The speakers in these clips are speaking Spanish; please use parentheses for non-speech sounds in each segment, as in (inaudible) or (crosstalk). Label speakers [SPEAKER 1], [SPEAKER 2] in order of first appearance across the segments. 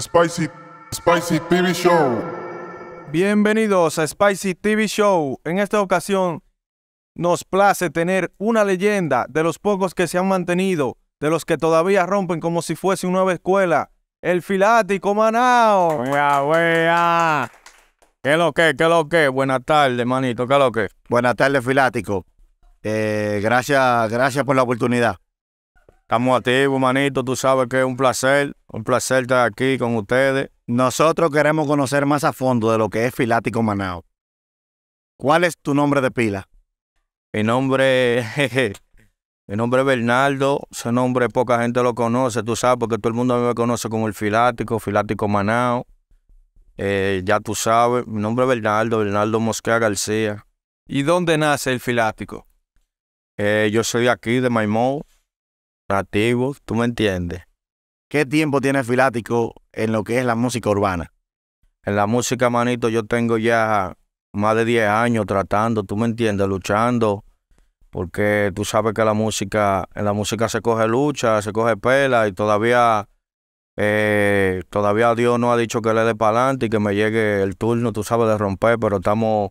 [SPEAKER 1] Spicy, TV Show. Bienvenidos a Spicy TV Show. En esta ocasión nos place tener una leyenda de los pocos que se han mantenido, de los que todavía rompen como si fuese una nueva escuela. El filático Manao. Wea, ¿Qué lo que? ¿Qué lo que? Buenas tardes, manito. ¿Qué lo que? Buenas tardes, filático. Eh, gracias, gracias por la oportunidad. Estamos activos, manito. Tú sabes que es un placer, un placer estar aquí con ustedes. Nosotros queremos conocer más a fondo de lo que es Filático Manao. ¿Cuál es tu nombre de pila? Mi nombre, mi nombre es Bernardo. Ese nombre poca gente lo conoce, tú sabes, porque todo el mundo me conoce como el Filático, Filático Manao. Eh, ya tú sabes, mi nombre es Bernardo, Bernardo Mosquea García. ¿Y dónde nace el Filático? Eh, yo soy aquí de Maimó. ¿tú me entiendes? ¿Qué tiempo tiene Filático en lo que es la música urbana? En la música, manito, yo tengo ya más de 10 años tratando, ¿tú me entiendes? Luchando, porque tú sabes que la música, en la música se coge lucha, se coge pela y todavía, eh, todavía Dios no ha dicho que le dé para adelante y que me llegue el turno, tú sabes, de romper, pero estamos,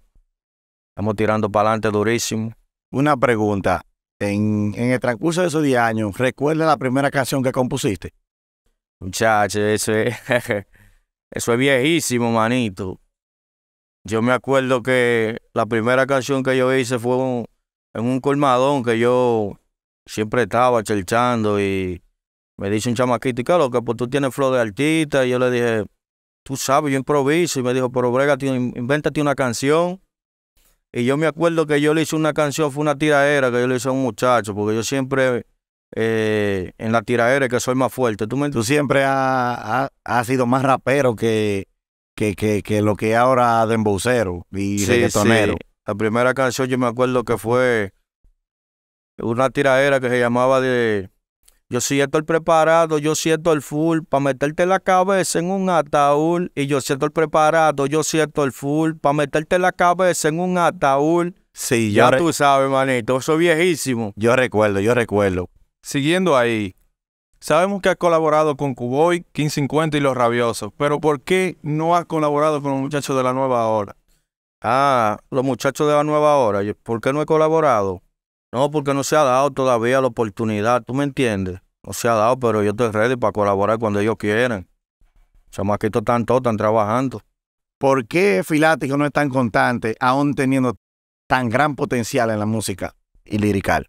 [SPEAKER 1] estamos tirando para adelante durísimo. Una pregunta, en, el transcurso de esos 10 años, ¿recuerdas la primera canción que compusiste? Muchacho, eso es, (laughs) eso es viejísimo, manito. Yo me acuerdo que la primera canción que yo hice fue en un colmadón que yo siempre estaba cherchando y me dice un chamaquito, ¿y que Pues tú tienes flor de artista. Y yo le dije, tú sabes, yo improviso. Y me dijo, pero brégate, invéntate una canción. Y yo me acuerdo que yo le hice una canción, fue una tiraera que yo le hice a un muchacho, porque yo siempre eh, en la tiraera que soy más fuerte. Tú, siempre has ha, ha sido más rapero que, que, que, que lo que ahora de y sí, reggaetonero. Sí. La primera canción yo me acuerdo que fue una tiraera que se llamaba de yo siento el preparado, yo siento el full, para meterte la cabeza en un ataúd. Y yo siento el preparado, yo siento el full, para meterte la cabeza en un ataúd. Sí, ya tú sabes, manito, eso viejísimo. Yo recuerdo, yo recuerdo. Siguiendo ahí, sabemos que has colaborado con Cuboy, 50 y Los Rabiosos, pero ¿por qué no has colaborado con los muchachos de la nueva hora? Ah, los muchachos de la nueva hora, ¿por qué no he colaborado? No, porque no se ha dado todavía la oportunidad, ¿tú me entiendes? No se ha dado, pero yo estoy ready para colaborar cuando ellos quieran. esto están todos, están trabajando. ¿Por qué Filático no es tan constante, aún teniendo tan gran potencial en la música y lirical?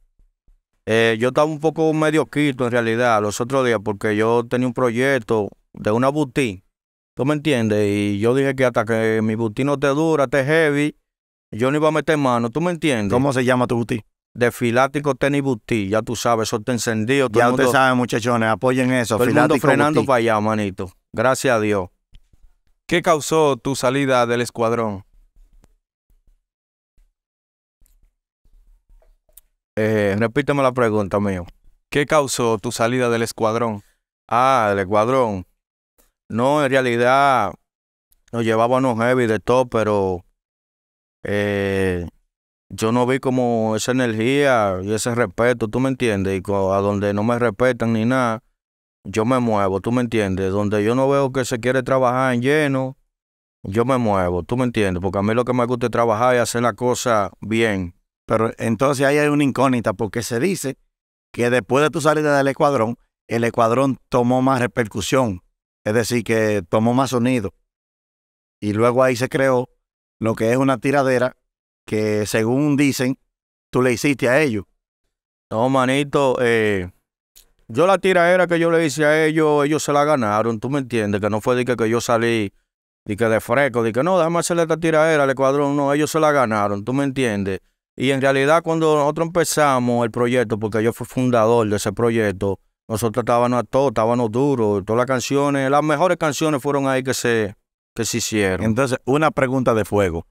[SPEAKER 1] Eh, yo estaba un poco medio en realidad los otros días porque yo tenía un proyecto de una boutique, ¿tú me entiendes? Y yo dije que hasta que mi boutique no te dura, te heavy, yo no iba a meter mano, ¿tú me entiendes? ¿Cómo se llama tu boutique? de Filático Tenis Buti, ya tú sabes, eso está encendido. Todo ya ustedes saben, muchachones, apoyen eso. Todo el frenando para allá, manito. Gracias a Dios. ¿Qué causó tu salida del escuadrón? Eh, repíteme la pregunta, mío. ¿Qué causó tu salida del escuadrón? Ah, del escuadrón. No, en realidad nos llevábamos heavy de todo, pero eh, yo no vi como esa energía y ese respeto, ¿tú me entiendes? Y a donde no me respetan ni nada, yo me muevo, ¿tú me entiendes? Donde yo no veo que se quiere trabajar en lleno, yo me muevo, ¿tú me entiendes? Porque a mí lo que me gusta es trabajar y hacer la cosa bien. Pero entonces ahí hay una incógnita, porque se dice que después de tu salida del escuadrón, el escuadrón tomó más repercusión, es decir, que tomó más sonido. Y luego ahí se creó lo que es una tiradera que según dicen, tú le hiciste a ellos. No, manito, eh, yo la tira era que yo le hice a ellos, ellos se la ganaron, tú me entiendes, que no fue de que, yo salí de que de fresco, de que no, déjame hacerle esta era al escuadrón, no, ellos se la ganaron, tú me entiendes. Y en realidad cuando nosotros empezamos el proyecto, porque yo fui fundador de ese proyecto, nosotros estábamos a todos, estábamos duros, todas las canciones, las mejores canciones fueron ahí que se, que se hicieron. Entonces, una pregunta de fuego.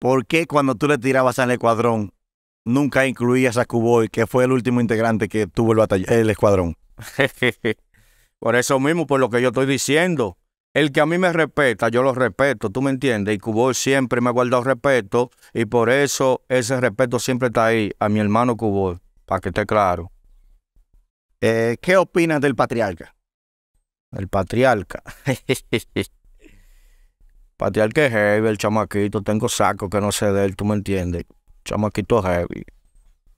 [SPEAKER 1] ¿Por qué cuando tú le tirabas al escuadrón nunca incluías a Cuboy, que fue el último integrante que tuvo el, escuadrón? (laughs) por eso mismo, por lo que yo estoy diciendo. El que a mí me respeta, yo lo respeto, tú me entiendes. Y Cuboy siempre me ha guardado respeto y por eso ese respeto siempre está ahí, a mi hermano Cuboy, para que esté claro. Eh, ¿Qué opinas del patriarca? El patriarca. (laughs) Patear que heavy, el chamaquito, tengo saco que no sé de él, tú me entiendes. Chamaquito heavy.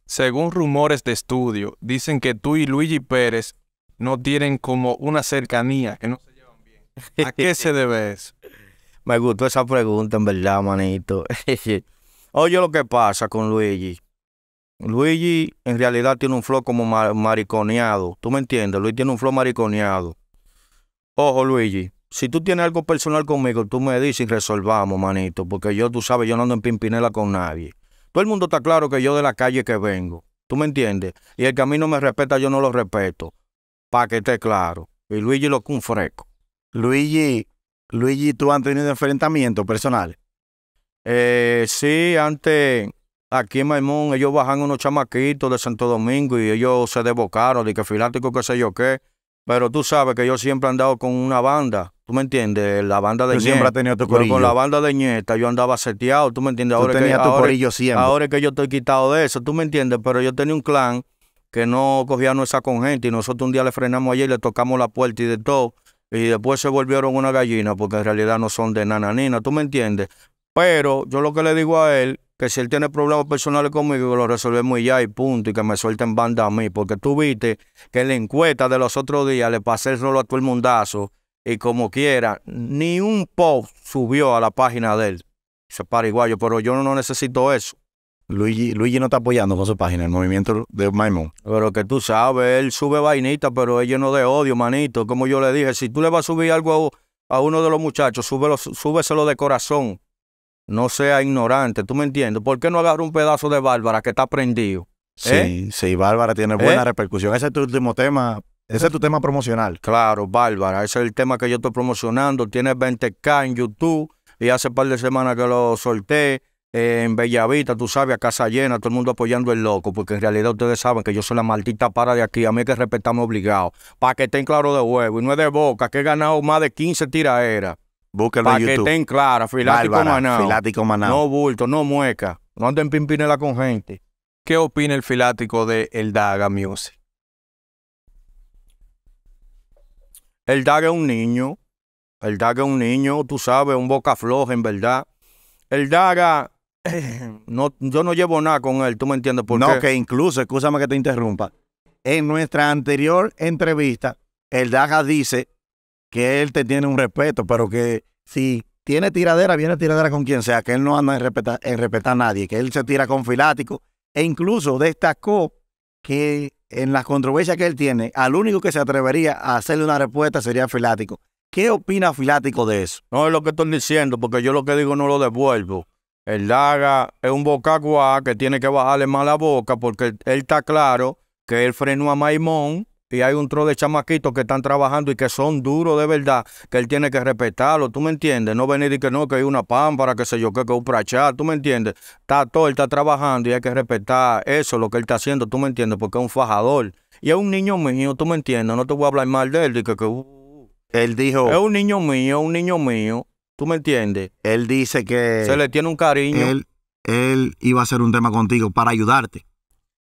[SPEAKER 1] Según rumores de estudio, dicen que tú y Luigi Pérez no tienen como una cercanía, que no se llevan bien. ¿A qué se (laughs) debe eso? Me gustó esa pregunta, en verdad, manito. (laughs) Oye, lo que pasa con Luigi. Luigi en realidad tiene un flow como mariconeado. ¿Tú me entiendes? Luigi tiene un flow mariconeado. Ojo, Luigi. Si tú tienes algo personal conmigo, tú me dices y resolvamos, manito, porque yo, tú sabes, yo no ando en pimpinela con nadie. Todo el mundo está claro que yo de la calle que vengo, ¿tú me entiendes? Y el que a mí no me respeta, yo no lo respeto, para que esté claro. Y Luigi lo confresco. Luigi, Luigi, ¿tú has tenido enfrentamientos personales? Eh, sí, antes aquí en Maimón ellos bajan unos chamaquitos de Santo Domingo y ellos se desbocaron de que filático que sé yo qué. Pero tú sabes que yo siempre he andado con una banda, ¿tú me entiendes? La banda de Tú siempre has tenido tu corillo. con la banda de Ñeta yo andaba seteado, ¿tú me entiendes? Ahora que, tu siempre. ahora que yo estoy quitado de eso, ¿tú me entiendes? Pero yo tenía un clan que no cogía nuestra con gente y nosotros un día le frenamos ayer, le tocamos la puerta y de todo. Y después se volvieron una gallina porque en realidad no son de nananina, ¿tú me entiendes? Pero yo lo que le digo a él que si él tiene problemas personales conmigo, que lo resolvemos ya y punto, y que me suelten banda a mí, porque tú viste que en la encuesta de los otros días le pasé el a todo el mundazo, y como quiera, ni un post subió a la página de él. Se para igual, pero yo no necesito eso. Luigi, no está apoyando con su página, el movimiento de Maimon. Pero que tú sabes, él sube vainita, pero es lleno de odio, manito. Como yo le dije, si tú le vas a subir algo a, uno de los muchachos, súbeselo de corazón no sea ignorante, ¿tú me entiendes? ¿Por qué no agarrar un pedazo de Bárbara que está prendido? Sí, ¿Eh? sí, Bárbara tiene buena ¿Eh? repercusión. Ese es tu último tema, ese es tu tema promocional. Claro, Bárbara, ese es el tema que yo estoy promocionando. Tiene 20k en YouTube y hace un par de semanas que lo solté. Eh, en Bellavita, tú sabes, a casa llena, todo el mundo apoyando el loco, porque en realidad ustedes saben que yo soy la maldita para de aquí, a mí hay que respetarme obligado, para que estén claro de huevo, y no es de boca, que he ganado más de 15 tiraeras Búsquenlo en YouTube. Para que estén claras, filático Maná, Filático manao. No bulto, no mueca. No anden pimpinela con gente. ¿Qué opina el filático de El Daga Music? El Daga es un niño. El Daga es un niño, tú sabes, un boca floja, en verdad. El Daga, (clears throat) no, yo no llevo nada con él, tú me entiendes por no, que incluso, escúchame que te interrumpa. En nuestra anterior entrevista, el Daga dice que él te tiene un respeto, pero que si tiene tiradera, viene tiradera con quien sea, que él no anda en respetar, en respetar a nadie, que él se tira con filático, e incluso destacó que en las controversias que él tiene, al único que se atrevería a hacerle una respuesta sería Filático. ¿Qué opina Filático de eso? No es lo que estoy diciendo, porque yo lo que digo no lo devuelvo. El Daga es un bocagua que tiene que bajarle más la boca, porque él está claro que él frenó a Maimón y hay un tro de chamaquitos que están trabajando y que son duros de verdad, que él tiene que respetarlo, ¿tú me entiendes? No venir y que no, que hay una pámpara, que sé yo, que, que un prachar, ¿tú me entiendes? Está todo, él está trabajando y hay que respetar eso, lo que él está haciendo, ¿tú me entiendes? Porque es un fajador. Y es un niño mío, ¿tú me entiendes? No te voy a hablar mal de él, que, uh, Él dijo... Es un niño mío, un niño mío, ¿tú me entiendes? Él dice que... Se le tiene un cariño. Él, él iba a hacer un tema contigo para ayudarte.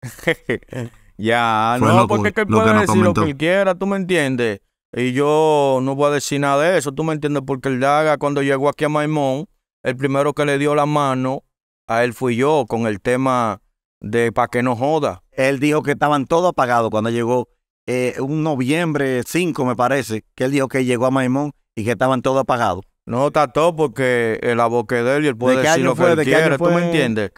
[SPEAKER 1] (laughs) Ya, no, porque él puede decir lo que él quiera, tú me entiendes. Y yo no voy a decir nada de eso, tú me entiendes, porque el Daga cuando llegó aquí a Maimón, el primero que le dio la mano a él fui yo con el tema de para que no joda. Él dijo que estaban todos apagados cuando llegó, eh, un noviembre 5 me parece, que él dijo que llegó a Maimón y que estaban todos apagados. No, está todo porque el aboque de él y él puede decir lo que él quiera, ¿tú me entiendes?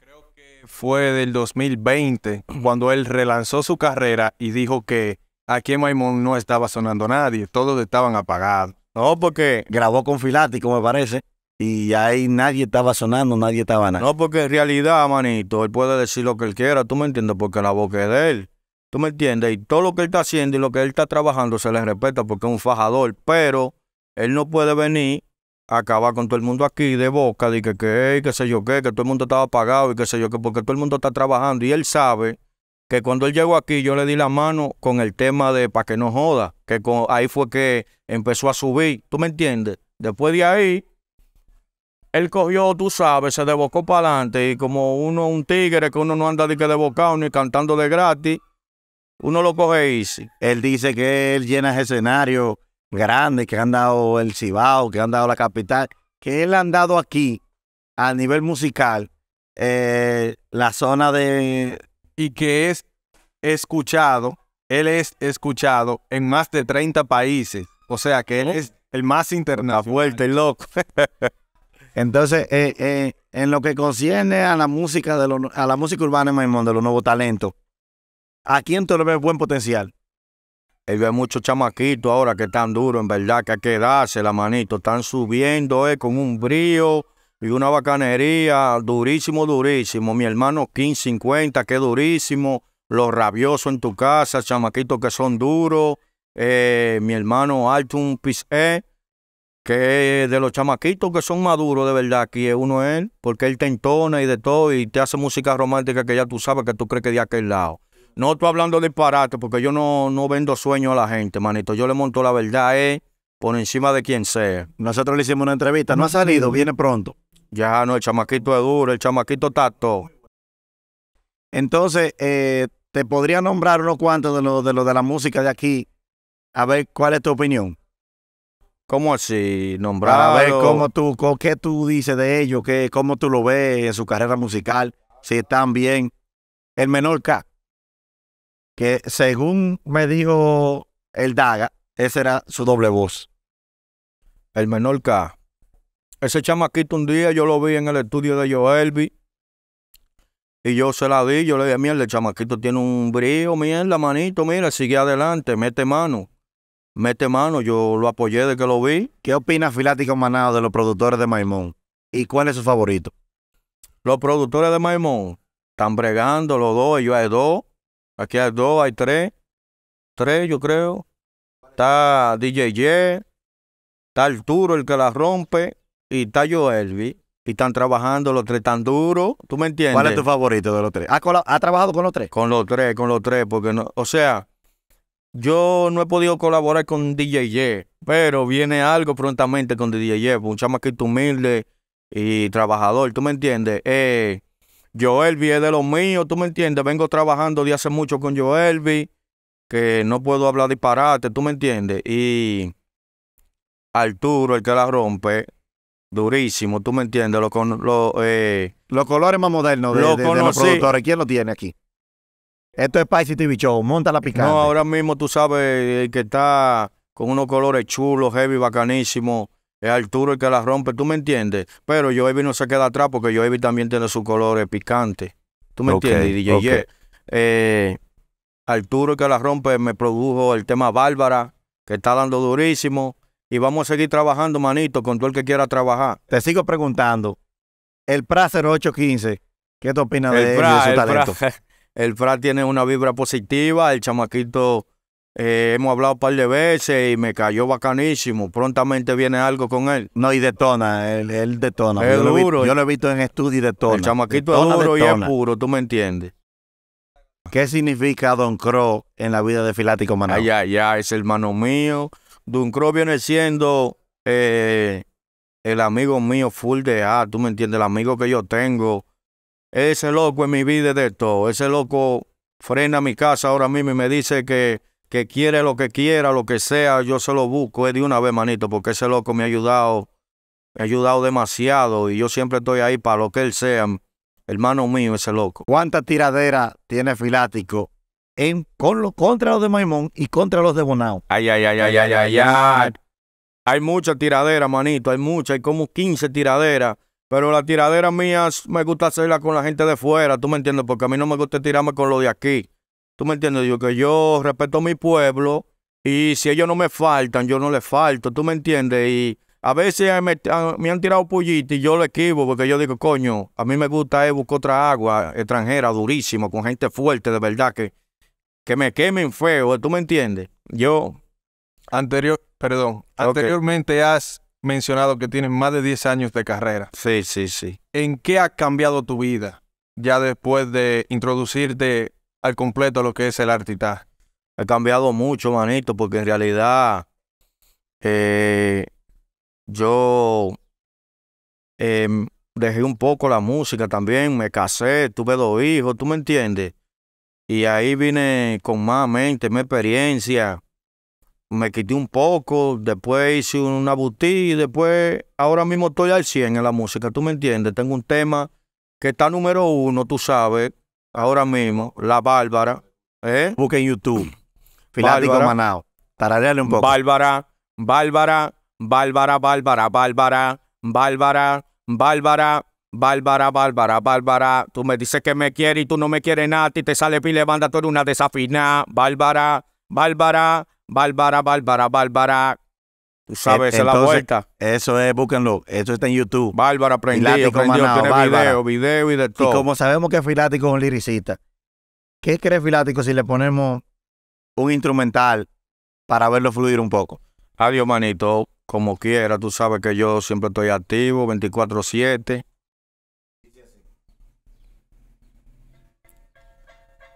[SPEAKER 1] fue del 2020, cuando él relanzó su carrera y dijo que aquí en Maimón no estaba sonando nadie, todos estaban apagados. No, porque grabó con como me parece. Y ahí nadie estaba sonando, nadie estaba nada. No, porque en realidad, manito, él puede decir lo que él quiera, tú me entiendes, porque la boca es de él. ¿Tú me entiendes? Y todo lo que él está haciendo y lo que él está trabajando se le respeta porque es un fajador, pero él no puede venir Acaba con todo el mundo aquí de boca, de que qué, qué sé yo qué, que todo el mundo estaba apagado, y qué sé yo qué, porque todo el mundo está trabajando y él sabe que cuando él llegó aquí yo le di la mano con el tema de para que no joda, que ahí fue que empezó a subir, ¿tú me entiendes? Después de ahí, él cogió, tú sabes, se debocó para adelante y como uno, un tigre que uno no anda de que debocado ni cantando de gratis, uno lo coge easy. Él dice que él llena ese escenario grandes que han dado el Cibao, que han dado la capital, que él han dado aquí a nivel musical eh, la zona de... Y que es escuchado, él es escuchado en más de 30 países. O sea que él ¿Eh? es el más internacional. Fuerte, loco. (laughs) Entonces, eh, en lo que concierne a la música de a la música urbana en Maimón, de los nuevos talentos, aquí en le ves buen potencial. Hay muchos chamaquitos ahora que están duros, en verdad, que hay que darse la manito. Están subiendo eh, con un brío y una bacanería durísimo, durísimo. Mi hermano 1550, que durísimo. Los rabioso en tu casa, chamaquitos que son duros. Eh, mi hermano pis Pisé, eh, que de los chamaquitos que son maduros de verdad, aquí es uno él, porque él te entona y de todo y te hace música romántica que ya tú sabes que tú crees que de aquel lado. No estoy hablando de disparate porque yo no, no vendo sueños a la gente, manito. Yo le monto la verdad eh, por encima de quien sea. Nosotros le hicimos una entrevista, no ha salido, viene pronto. Ya, no, el chamaquito es duro, el chamaquito está todo. Entonces, eh, te podría nombrar unos cuantos de los de, lo, de la música de aquí. A ver, ¿cuál es tu opinión? ¿Cómo así? Nombrar. A ver, ¿cómo tú, ¿qué tú dices de ellos? ¿Qué, ¿Cómo tú lo ves en su carrera musical? Si están bien. El menor K que según me dijo el Daga, ese era su doble voz. El menor K. Ese chamaquito un día yo lo vi en el estudio de Joelvi. Y yo se la di, yo le dije, mierda, el chamaquito tiene un brío, mierda, manito, mira, sigue adelante, mete mano. Mete mano, yo lo apoyé de que lo vi. ¿Qué opina Filático Manado de los productores de Maimón? ¿Y cuál es su favorito? Los productores de Maimón están bregando los dos, ellos hay dos. Aquí hay dos, hay tres. Tres, yo creo. Está DJ Ye, está Arturo el que la rompe y está Elvi, Y están trabajando los tres tan duro, ¿tú me entiendes? ¿Cuál es tu favorito de los tres? ¿Ha, ¿Ha, trabajado con los tres? Con los tres, con los tres, porque no, o sea, yo no he podido colaborar con DJ Ye, pero viene algo prontamente con DJ Ye, un chamaquito humilde y trabajador, ¿tú me entiendes? Eh, Joelvi es de los míos, tú me entiendes. Vengo trabajando de hace mucho con Joelvi, que no puedo hablar disparate, tú me entiendes. Y Arturo, el que la rompe, durísimo, tú me entiendes. Lo eh, los colores más modernos de, los productores, ¿quién lo tiene aquí? Esto es Spicy TV Show, monta la picada. No, ahora mismo tú sabes que está con unos colores chulos, heavy, bacanísimo es Arturo el que la rompe, ¿tú me entiendes? Pero Joevi no se queda atrás porque Joevi también tiene sus colores picantes. ¿Tú me entiendes? DJ Arturo eh, el que la rompe me produjo el tema Bárbara, que está dando durísimo. Y vamos a seguir trabajando, manito, con todo el que quiera trabajar. Te sigo preguntando, el PRA 0815, ¿qué te opinas de, él? su el talento? (laughs) el Pra tiene una vibra positiva, el chamaquito eh, hemos hablado un par de veces y me cayó bacanísimo. Prontamente viene algo con él. No, y detona, él, él detona. Es yo duro. Lo he, yo eh. lo he visto en estudio y detona. El chamaquito es duro y es puro, tú me entiendes. ¿Qué significa Don Crow en la vida de Filático Maná? Ya, ya, es hermano mío. Don Crow viene siendo eh, el amigo mío full de A, tú me entiendes, el amigo que yo tengo. Ese loco en mi vida de todo. Ese loco frena mi casa ahora mismo y me dice que que quiere lo que quiera, lo que sea, yo se lo busco, es eh, de una vez, manito, porque ese loco me ha ayudado, me ha ayudado demasiado y yo siempre estoy ahí para lo que él sea, hermano mío, ese loco. ¿Cuánta tiradera tiene Filático en, con contra los de Maimón y contra los de Bonao? Ay, ay, ay, ay, ay, ay, ay. Hay mucha tiradera, manito, hay mucha, hay como 15 tiraderas. Pero la tiradera mía me gusta hacerla con la gente de fuera, ¿tú me entiendes? Porque a mí no me gusta tirarme con lo de aquí. ¿Tú me entiendes? Yo que yo respeto a mi pueblo y si ellos no me faltan, yo no les falto. ¿Tú me entiendes? Y a veces me, han tirado pollitos y yo lo esquivo porque yo digo, coño, a mí me gusta eh, buscar otra agua extranjera, durísimo, con gente fuerte, de verdad, que, que me quemen feo. ¿Tú me entiendes? Yo. Anterior, perdón, anteriormente has mencionado que tienes más de 10 años de carrera. Sí, sí, sí. ¿En qué ha cambiado tu vida ya después de introducirte al completo lo que es el artista. He cambiado mucho, manito, porque en realidad eh, yo eh, dejé un poco la música también, me casé, tuve dos hijos, ¿tú me entiendes? Y ahí vine con más mente, más experiencia. Me quité un poco, después hice una boutique y después ahora mismo estoy al 100 en la música, ¿tú me entiendes? Tengo un tema que está número uno, tú sabes, ahora mismo, La Bárbara. ¿Eh? en YouTube.
[SPEAKER 2] Filático Manao.
[SPEAKER 1] Tarareale un poco. Bárbara, Bárbara, Bárbara, Bárbara, Bárbara, Bárbara, Bárbara. Bárbara, Bárbara, Bárbara, tú me dices que me quieres y tú no me quieres nada, y te sale pile banda, tú eres una desafinada. Bárbara, Bárbara, Bárbara, Bárbara, Bárbara, Tú e, sabes, esa es la vuelta. Eso es, búsquenlo. Eso está en YouTube. Bárbara aprendió, Filático tiene video, video y de todo. Y como sabemos que Filático es un liricista, ¿qué crees Filático si le ponemos un instrumental para verlo fluir un poco? Adiós, manito. Como quiera, tú sabes que yo siempre estoy activo, 24-7.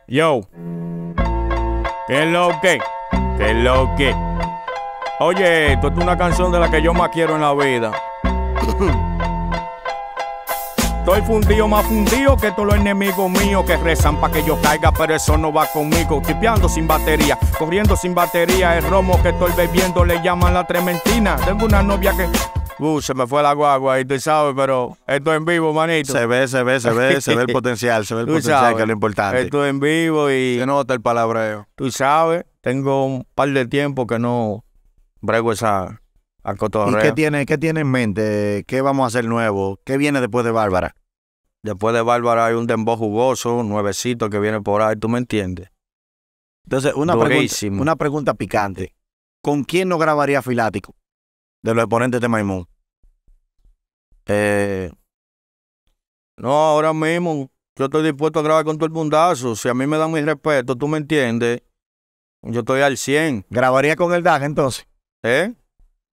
[SPEAKER 1] Yo, qué lo que, qué lo que. Oye, esto es una canción de la que yo más quiero en la vida. (coughs) Estoy fundido, más fundido que todos los enemigos míos que rezan para que yo caiga, pero eso no va conmigo. Tipeando sin batería, corriendo sin batería, el romo que estoy bebiendo le llaman la trementina. Tengo una novia que Uh, se me fue la guagua y tú sabes, pero esto en vivo, manito. Se ve, se ve, se ve, se ve el (laughs) potencial, se ve el potencial que es lo importante. Esto en vivo y. Se nota el palabreo. Tú sabes, tengo un par de tiempo que no brego esa a ¿Y qué tiene, qué tiene en mente? ¿Qué vamos a hacer nuevo? ¿Qué viene después de Bárbara? Después de Bárbara hay un dembow jugoso, un nuevecito que viene por ahí, ¿tú me entiendes? Entonces, una, pregunta, una pregunta picante. ¿Con quién no grabaría Filático de los exponentes de Maimón? Eh, no, ahora mismo yo estoy dispuesto a grabar con todo el mundazo. Si a mí me dan mi respeto, tú me entiendes, yo estoy al 100. ¿Grabaría con el DAG entonces? ¿Eh?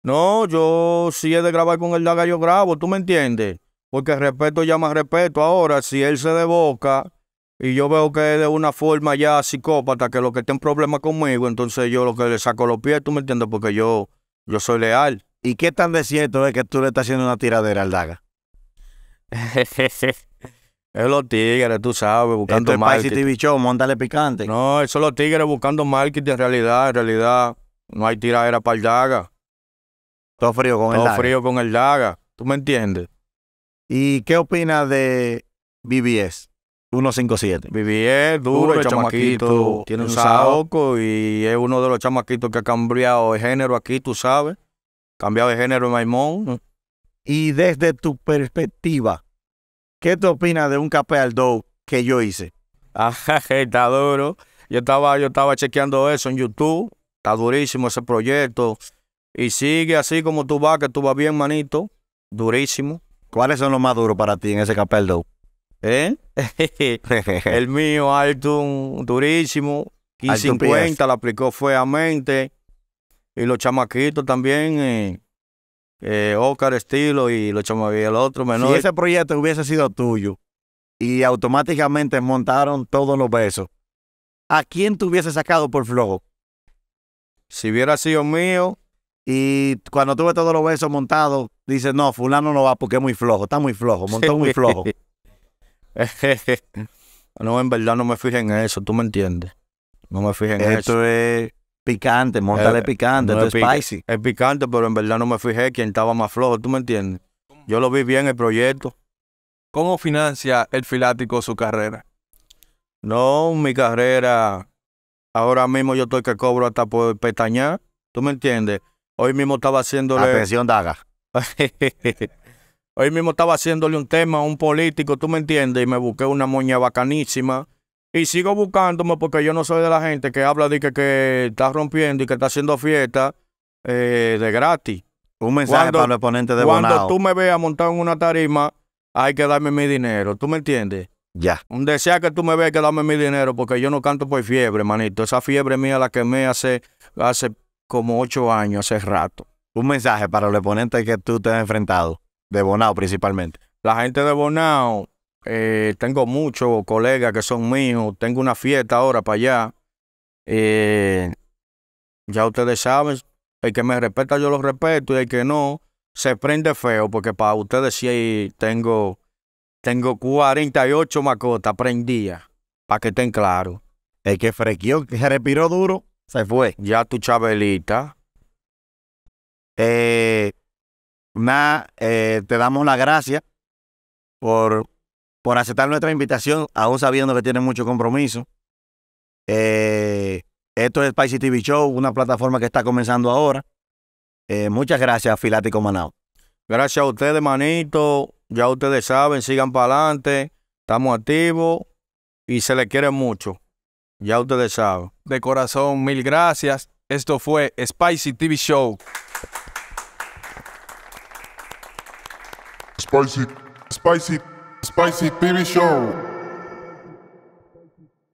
[SPEAKER 1] No, yo si he de grabar con el Daga, yo grabo, ¿tú me entiendes? Porque respeto llama respeto. Ahora, si él se deboca y yo veo que es de una forma ya psicópata, que lo que esté problemas problema conmigo, entonces yo lo que le saco los pies, ¿tú me entiendes? Porque yo, yo soy leal. ¿Y qué tan de cierto es que tú le estás haciendo una tiradera al Daga? (laughs) Es los tigres, tú sabes, buscando marketing. es marketing. TV Show, montale picante. No, eso son los tigres buscando marketing en realidad, en realidad. No hay tiradera para el Daga. Todo frío con el Daga. Todo frío con el Daga. ¿Tú me entiendes? ¿Y qué opinas de BBS? 157. BBS, duro, el chamaquito. Tiene un saoco y es uno de los chamaquitos que ha cambiado de género aquí, tú sabes. Cambiado de género en Maimón. Y desde tu perspectiva, ¿qué te opinas de un café al que yo hice? (laughs) Está duro. Yo estaba, yo estaba chequeando eso en YouTube Está durísimo ese proyecto. Y sigue así como tú vas, que tú vas bien, manito. Durísimo. ¿Cuáles son los más duros para ti en ese capel, ¿Eh? (laughs) el mío, Alton, durísimo. Y 50 la aplicó feamente. Y los chamaquitos también. Eh, eh, Oscar Estilo y los chamaquitos. El otro menor. Si ese proyecto hubiese sido tuyo y automáticamente montaron todos los besos, ¿a quién te hubiese sacado por flojo? si hubiera sido mío, y cuando tuve todos los besos montados, dice, no, fulano no va porque es muy flojo, está muy flojo, montó muy flojo. (laughs) no, en verdad no me fijé en eso, tú me entiendes. No me fijé en eso. Eh, esto es picante, montale picante, esto es, spicy. Es picante, pero en verdad no me fijé quién estaba más flojo, tú me entiendes. Yo lo vi bien el proyecto. ¿Cómo financia el filático su carrera? No, mi carrera Ahora mismo yo estoy que cobro hasta por pestañar. ¿Tú me entiendes? Hoy mismo estaba haciéndole. Atención, Daga. (laughs) Hoy mismo estaba haciéndole un tema a un político, ¿tú me entiendes? Y me busqué una moña bacanísima. Y sigo buscándome porque yo no soy de la gente que habla de que, que está rompiendo y que está haciendo fiesta eh, de gratis. Un mensaje para los exponentes de Cuando tú me veas montado en una tarima, hay que darme mi dinero, ¿tú me entiendes? Ya. Un desea que tú me veas que dame mi dinero, porque yo no canto por fiebre, manito. Esa fiebre mía la quemé hace, hace como ocho años, hace rato. Un mensaje para los ponentes que tú te has enfrentado, de Bonao principalmente. La gente de Bonao, eh, tengo muchos colegas que son míos. Tengo una fiesta ahora para allá. Eh, ya ustedes saben, el que me respeta yo lo respeto y el que no se prende feo, porque para ustedes sí tengo tengo 48 macotas prendidas, para que estén claros. El que frequió, que se respiró duro, se fue. Ya tu chabelita. Eh, nada, eh, te damos las gracias por, por aceptar nuestra invitación, aún sabiendo que tienes mucho compromiso. Eh, esto es Spicy TV Show, una plataforma que está comenzando ahora. Eh, muchas gracias, Filático Manao. Gracias a ustedes, manito. Ya ustedes saben, sigan para adelante. Estamos activos y se les quiere mucho. Ya ustedes saben. De corazón, mil gracias. Esto fue Spicy TV Show. Spicy, Spicy, Spicy TV Show.